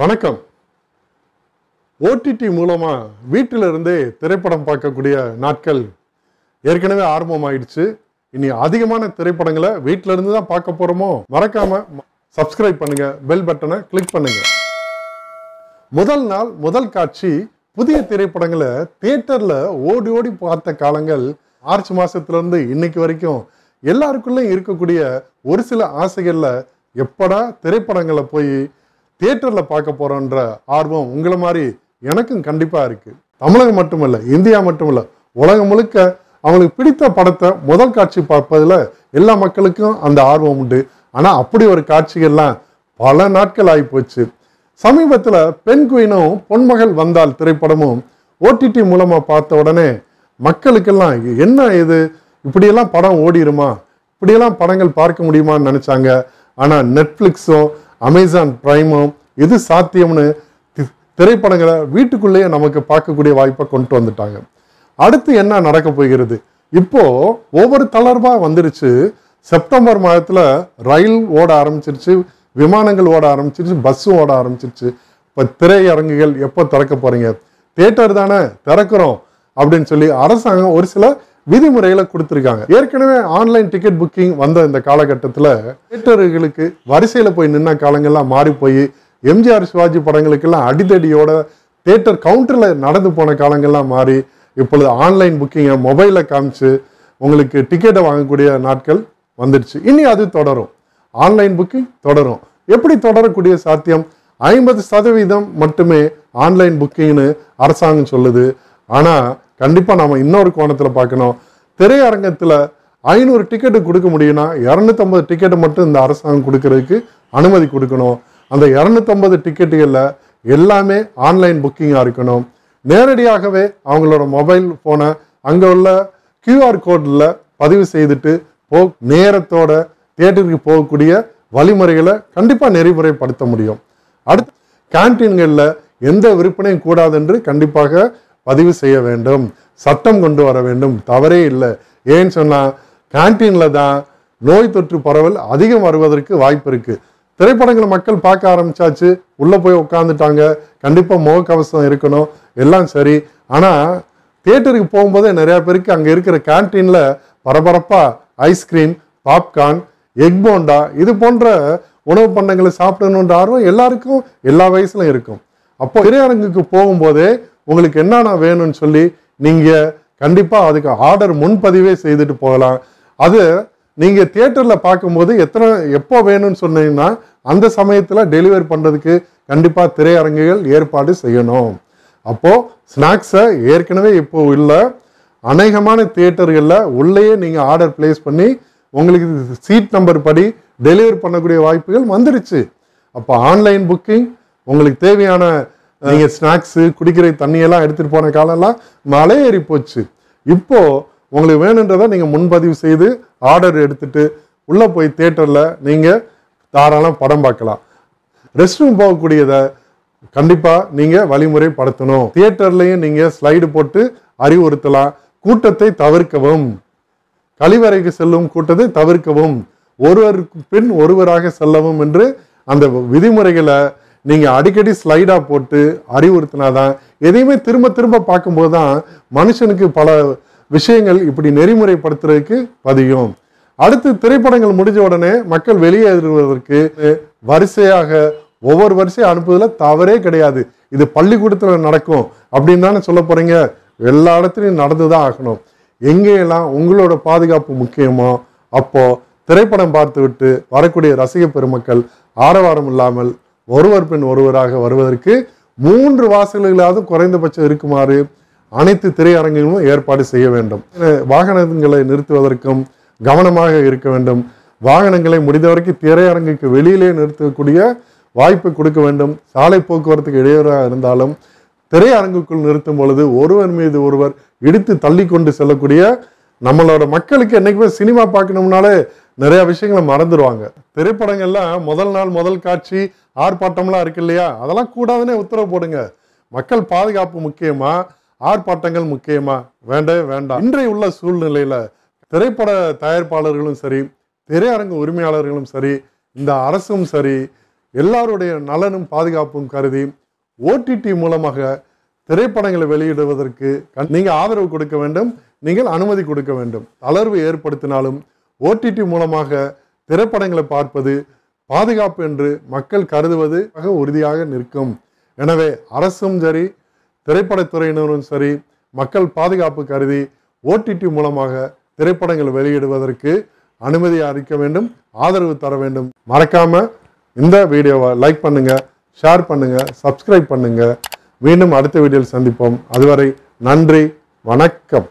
வணக்கம் ஓடிடி மூலமாக வீட்டிலிருந்தே திரைப்படம் பார்க்கக்கூடிய நாட்கள் ஏற்கனவே ஆரம்பமாயிடுச்சு இனி அதிகமான திரைப்படங்களை வீட்டிலிருந்து தான் பார்க்க போகிறோமோ மறக்காமல் சப்ஸ்கிரைப் பண்ணுங்கள் பெல் பட்டனை கிளிக் பண்ணுங்கள் முதல் நாள் முதல் காட்சி புதிய திரைப்படங்களை தியேட்டரில் ஓடி ஓடி பார்த்த காலங்கள் மார்ச் மாதத்துலேருந்து இன்னைக்கு வரைக்கும் எல்லாருக்குள்ளேயும் இருக்கக்கூடிய ஒரு சில ஆசைகளில் எப்படா திரைப்படங்களை போய் தியேட்டரில் பார்க்க போகிறோன்ற ஆர்வம் உங்களை மாதிரி எனக்கும் கண்டிப்பாக இருக்குது தமிழகம் மட்டுமல்ல இந்தியா மட்டுமல்ல உலகம் முழுக்க அவங்களுக்கு பிடித்த படத்தை முதல் காட்சி பார்ப்பதில் எல்லா மக்களுக்கும் அந்த ஆர்வம் உண்டு ஆனால் அப்படி ஒரு காட்சிகள்லாம் பல நாட்கள் ஆகி போச்சு சமீபத்தில் பெண் குயினும் பொன்மகள் வந்தால் திரைப்படமும் ஓடிடி மூலமாக பார்த்த உடனே மக்களுக்கெல்லாம் என்ன இது இப்படியெல்லாம் படம் ஓடிடுமா இப்படியெல்லாம் படங்கள் பார்க்க முடியுமான்னு நினச்சாங்க ஆனால் நெட்ஃப்ளிக்ஸும் அமேசான் பிரைமும் எது சாத்தியம்னு திரைப்படங்களை வீட்டுக்குள்ளேயே நமக்கு பார்க்கக்கூடிய வாய்ப்பை கொண்டு வந்துட்டாங்க அடுத்து என்ன நடக்க போகிறது இப்போ ஒவ்வொரு தளர்வாக வந்துருச்சு செப்டம்பர் மாதத்தில் ரயில் ஓட ஆரம்பிச்சிருச்சு விமானங்கள் ஓட ஆரம்பிச்சிருச்சு பஸ்ஸு ஓட ஆரம்பிச்சிருச்சு இப்போ திரையரங்குகள் எப்போ திறக்க போகிறீங்க தேட்டர் தானே திறக்கிறோம் அப்படின்னு சொல்லி அரசாங்கம் ஒரு சில விதிமுறைகளை கொடுத்துருக்காங்க ஏற்கனவே ஆன்லைன் டிக்கெட் புக்கிங் வந்த இந்த காலகட்டத்தில் தியேட்டர்களுக்கு வரிசையில் போய் நின்ன காலங்கள்லாம் மாறி போய் எம்ஜிஆர் சிவாஜி படங்களுக்கெல்லாம் அடித்தடியோட தேட்டர் கவுண்டரில் நடந்து போன காலங்கள்லாம் மாறி இப்பொழுது ஆன்லைன் புக்கிங்கை மொபைலில் காமிச்சு உங்களுக்கு டிக்கெட்டை வாங்கக்கூடிய நாட்கள் வந்துடுச்சு இனி அது தொடரும் ஆன்லைன் புக்கிங் தொடரும் எப்படி தொடரக்கூடிய சாத்தியம் ஐம்பது சதவீதம் மட்டுமே ஆன்லைன் புக்கிங்னு அரசாங்கம் சொல்லுது ஆனால் கண்டிப்பாக நாம் இன்னொரு கோணத்தில் பார்க்கணும் திரையரங்கத்தில் ஐநூறு டிக்கெட்டு கொடுக்க முடியும்னா இரநூத்தம்பது டிக்கெட்டு மட்டும் இந்த அரசாங்கம் கொடுக்கறதுக்கு அனுமதி கொடுக்கணும் அந்த இரநூத்தம்பது டிக்கெட்டுகளில் எல்லாமே ஆன்லைன் புக்கிங்காக இருக்கணும் நேரடியாகவே அவங்களோட மொபைல் ஃபோனை அங்கே உள்ள கியூஆர் கோடில் பதிவு செய்துட்டு போ நேரத்தோட தேட்டருக்கு போகக்கூடிய வழிமுறைகளை கண்டிப்பாக நெறிமுறைப்படுத்த முடியும் அடுத்து கேன்டீன்களில் எந்த விற்பனையும் கூடாது என்று கண்டிப்பாக பதிவு செய்ய வேண்டும் சட்டம் கொண்டு வர வேண்டும் தவறே இல்லை ஏன்னு சொன்னால் கேன்டீனில் தான் நோய் தொற்று பரவல் அதிகம் வருவதற்கு வாய்ப்பு இருக்குது திரைப்படங்களை மக்கள் பார்க்க ஆரம்பித்தாச்சு உள்ளே போய் உட்காந்துட்டாங்க கண்டிப்பாக முகக்கவசம் இருக்கணும் எல்லாம் சரி ஆனால் தியேட்டருக்கு போகும்போதே நிறையா பேருக்கு அங்கே இருக்கிற கேன்டீனில் பரபரப்பாக ஐஸ்கிரீம் பாப்கார்ன் எக் போண்டா இது போன்ற உணவு பண்டங்களை சாப்பிடணுன்ற ஆர்வம் எல்லாருக்கும் எல்லா வயசுலையும் இருக்கும் அப்போ திரையரங்குக்கு போகும்போதே உங்களுக்கு என்னென்ன வேணும்னு சொல்லி நீங்கள் கண்டிப்பாக அதுக்கு ஆர்டர் முன்பதிவே செய்துட்டு போகலாம் அது நீங்கள் தியேட்டரில் பார்க்கும்போது எத்தனை எப்போ வேணும்னு சொன்னீங்கன்னா அந்த சமயத்தில் டெலிவரி பண்ணுறதுக்கு கண்டிப்பாக திரையரங்குகள் ஏற்பாடு செய்யணும் அப்போது ஸ்நாக்ஸை ஏற்கனவே இப்போது இல்லை அநேகமான தியேட்டர்களில் உள்ளேயே நீங்கள் ஆர்டர் பிளேஸ் பண்ணி உங்களுக்கு சீட் நம்பர் படி டெலிவரி பண்ணக்கூடிய வாய்ப்புகள் வந்துடுச்சு அப்போ ஆன்லைன் புக்கிங் உங்களுக்கு தேவையான நீங்கள் ஸ்நாக்ஸு குடிக்கிற தண்ணியெல்லாம் எடுத்துகிட்டு போன காலம்லாம் மலை ஏறி போச்சு இப்போது உங்களுக்கு வேணுன்றதை நீங்கள் முன்பதிவு செய்து ஆர்டர் எடுத்துட்டு உள்ளே போய் தேட்டரில் நீங்கள் தாராளம் படம் பார்க்கலாம் ரெஸ்ட் ரூம் போகக்கூடியதை கண்டிப்பாக நீங்கள் வழிமுறைப்படுத்தணும் தியேட்டர்லேயும் நீங்கள் ஸ்லைடு போட்டு அறிவுறுத்தலாம் கூட்டத்தை தவிர்க்கவும் கழிவறைக்கு செல்லும் கூட்டத்தை தவிர்க்கவும் ஒருவருக்கு பின் ஒருவராக செல்லவும் என்று அந்த விதிமுறைகளை நீங்கள் அடிக்கடி ஸ்லைடாக போட்டு அறிவுறுத்தினாதான் எதையுமே திரும்ப திரும்ப பார்க்கும்போது தான் மனுஷனுக்கு பல விஷயங்கள் இப்படி நெறிமுறைப்படுத்துறதுக்கு பதியும் அடுத்து திரைப்படங்கள் முடிஞ்ச உடனே மக்கள் வெளியேறுவதற்கு வரிசையாக ஒவ்வொரு வரிசையும் அனுப்புவதில் தவறே கிடையாது இது பள்ளிக்கூடத்தில் நடக்கும் அப்படின்னு தானே சொல்ல போகிறீங்க எல்லா இடத்துலையும் நடந்து தான் ஆகணும் எங்கேயெல்லாம் உங்களோட பாதுகாப்பு முக்கியமோ அப்போது திரைப்படம் பார்த்துவிட்டு வரக்கூடிய ரசிக பெருமக்கள் ஆரவாரம் இல்லாமல் ஒருவர் பெண் ஒருவராக வருவதற்கு மூன்று வாசல்களாவது குறைந்தபட்சம் இருக்குமாறு அனைத்து திரையரங்குகளும் ஏற்பாடு செய்ய வேண்டும் வாகனங்களை நிறுத்துவதற்கும் கவனமாக இருக்க வேண்டும் வாகனங்களை முடிந்தவரைக்கு திரையரங்குக்கு வெளியிலே நிறுத்தக்கூடிய வாய்ப்பு கொடுக்க வேண்டும் சாலை போக்குவரத்துக்கு இடையூறாக இருந்தாலும் திரையரங்குக்குள் நிறுத்தும் பொழுது ஒருவர் மீது ஒருவர் இடித்து தள்ளி கொண்டு செல்லக்கூடிய நம்மளோட மக்களுக்கு என்றைக்குமே சினிமா பார்க்கணும்னாலே நிறைய விஷயங்களை மறந்துடுவாங்க திரைப்படங்கள்லாம் முதல் நாள் முதல் காட்சி ஆர்ப்பாட்டம்லாம் இருக்கு இல்லையா அதெல்லாம் கூடாதுன்னே உத்தரவு போடுங்க மக்கள் பாதுகாப்பு முக்கியமா ஆர்ப்பாட்டங்கள் முக்கியமா வேண்டவே வேண்டாம் இன்றைய உள்ள சூழ்நிலையில திரைப்பட தயாரிப்பாளர்களும் சரி திரையரங்கு உரிமையாளர்களும் சரி இந்த அரசும் சரி எல்லாருடைய நலனும் பாதுகாப்பும் கருதி ஓடிடி மூலமாக திரைப்படங்களை வெளியிடுவதற்கு நீங்கள் ஆதரவு கொடுக்க வேண்டும் நீங்கள் அனுமதி கொடுக்க வேண்டும் தளர்வு ஏற்படுத்தினாலும் ஓடிடி மூலமாக திரைப்படங்களை பார்ப்பது பாதுகாப்பு என்று மக்கள் கருதுவது மிக உறுதியாக நிற்கும் எனவே அரசும் சரி திரைப்படத்துறையினரும் சரி மக்கள் பாதுகாப்பு கருதி ஓடிடி மூலமாக திரைப்படங்கள் வெளியிடுவதற்கு அனுமதி அளிக்க வேண்டும் ஆதரவு தர வேண்டும் மறக்காம இந்த வீடியோவை லைக் பண்ணுங்க ஷேர் பண்ணுங்க சப்ஸ்கிரைப் பண்ணுங்க மீண்டும் அடுத்த வீடியோவில் சந்திப்போம் அதுவரை நன்றி வணக்கம்